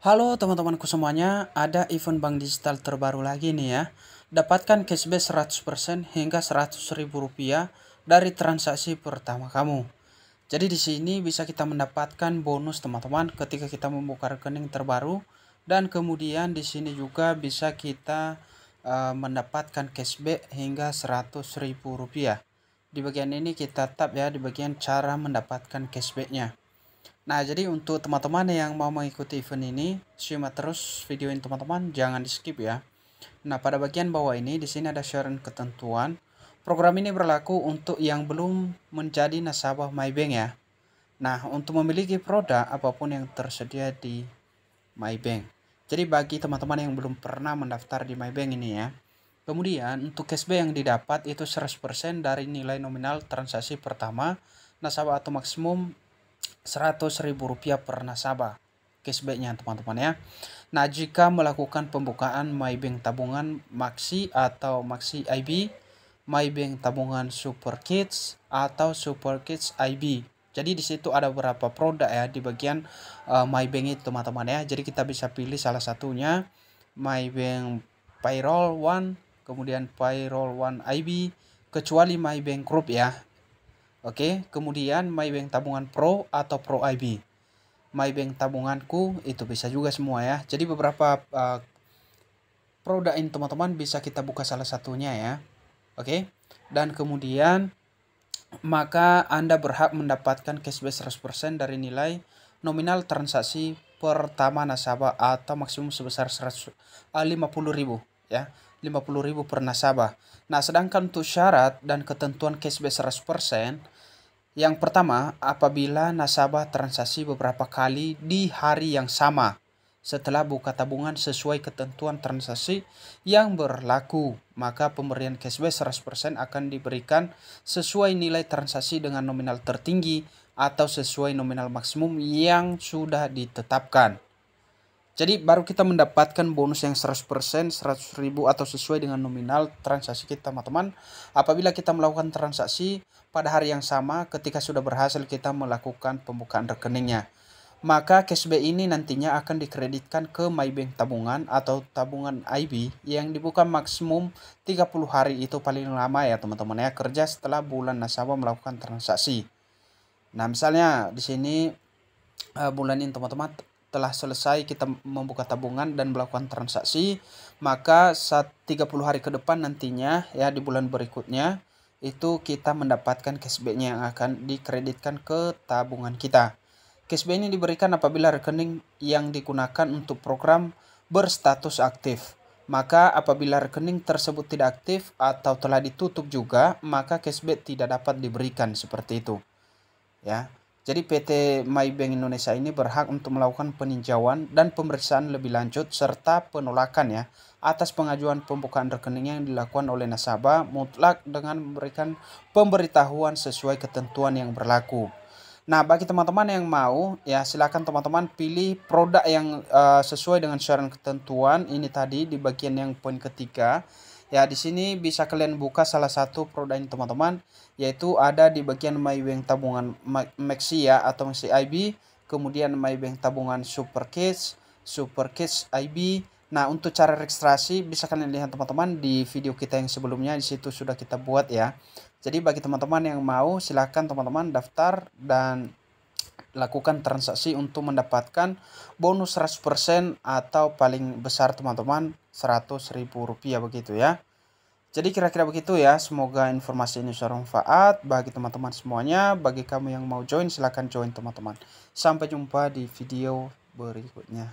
Halo teman-temanku semuanya, ada event bank digital terbaru lagi nih ya. Dapatkan cashback 100% hingga rp rupiah dari transaksi pertama kamu. Jadi di sini bisa kita mendapatkan bonus teman-teman ketika kita membuka rekening terbaru dan kemudian di sini juga bisa kita uh, mendapatkan cashback hingga rp rupiah. Di bagian ini kita tap ya di bagian cara mendapatkan cashbacknya. Nah, jadi untuk teman-teman yang mau mengikuti event ini, simak terus video ini teman-teman, jangan di-skip ya. Nah, pada bagian bawah ini di sini ada syarat ketentuan. Program ini berlaku untuk yang belum menjadi nasabah MyBank ya. Nah, untuk memiliki produk apapun yang tersedia di MyBank. Jadi bagi teman-teman yang belum pernah mendaftar di MyBank ini ya. Kemudian untuk cashback yang didapat itu 100% dari nilai nominal transaksi pertama nasabah atau maksimum 100.000 rupiah per nasabah cashbacknya teman-teman ya. Nah jika melakukan pembukaan MyBank tabungan Maxi atau Maxi IB, MyBank tabungan Super Kids atau Super Kids IB. Jadi di situ ada beberapa produk ya di bagian uh, eh, MyBank itu teman-teman ya. Jadi kita bisa pilih salah satunya MyBank Payroll One, kemudian Payroll One IB, kecuali MyBank Group ya. Oke, kemudian MyBank Tabungan Pro atau Pro IB. MyBank Tabunganku itu bisa juga semua ya. Jadi beberapa uh, produk ini teman-teman bisa kita buka salah satunya ya. Oke. Dan kemudian maka Anda berhak mendapatkan cashback 100% dari nilai nominal transaksi pertama nasabah atau maksimum sebesar 150.000 eh, ya. 50.000 per nasabah. Nah, sedangkan untuk syarat dan ketentuan cashback 100%, yang pertama, apabila nasabah transaksi beberapa kali di hari yang sama setelah buka tabungan sesuai ketentuan transaksi yang berlaku, maka pemberian cashback 100% akan diberikan sesuai nilai transaksi dengan nominal tertinggi atau sesuai nominal maksimum yang sudah ditetapkan. Jadi baru kita mendapatkan bonus yang 100%, 100 ribu atau sesuai dengan nominal transaksi kita teman-teman. Apabila kita melakukan transaksi pada hari yang sama ketika sudah berhasil kita melakukan pembukaan rekeningnya. Maka cashback ini nantinya akan dikreditkan ke MyBank tabungan atau tabungan IB yang dibuka maksimum 30 hari itu paling lama ya teman-teman ya kerja setelah bulan nasabah melakukan transaksi. Nah misalnya di sini eh, bulan ini teman-teman telah selesai kita membuka tabungan dan melakukan transaksi, maka saat 30 hari ke depan nantinya ya di bulan berikutnya itu kita mendapatkan cashback-nya yang akan dikreditkan ke tabungan kita. Cashback ini diberikan apabila rekening yang digunakan untuk program berstatus aktif. Maka apabila rekening tersebut tidak aktif atau telah ditutup juga, maka cashback tidak dapat diberikan seperti itu. Ya. Jadi PT Maybank Indonesia ini berhak untuk melakukan peninjauan dan pemeriksaan lebih lanjut serta penolakan ya atas pengajuan pembukaan rekening yang dilakukan oleh nasabah mutlak dengan memberikan pemberitahuan sesuai ketentuan yang berlaku. Nah, bagi teman-teman yang mau ya silakan teman-teman pilih produk yang uh, sesuai dengan syarat ketentuan ini tadi di bagian yang poin ketiga. Ya, di sini bisa kalian buka salah satu produknya teman-teman, yaitu ada di bagian MyBank tabungan Maxi ya atau Maxi IB, kemudian MyBank tabungan Super Kids, Super Kids IB. Nah, untuk cara registrasi bisa kalian lihat teman-teman di video kita yang sebelumnya di situ sudah kita buat ya. Jadi bagi teman-teman yang mau silahkan teman-teman daftar dan lakukan transaksi untuk mendapatkan bonus 100% atau paling besar teman-teman ribu rupiah begitu ya. Jadi kira-kira begitu ya, semoga informasi ini bermanfaat bagi teman-teman semuanya. Bagi kamu yang mau join silahkan join teman-teman. Sampai jumpa di video berikutnya.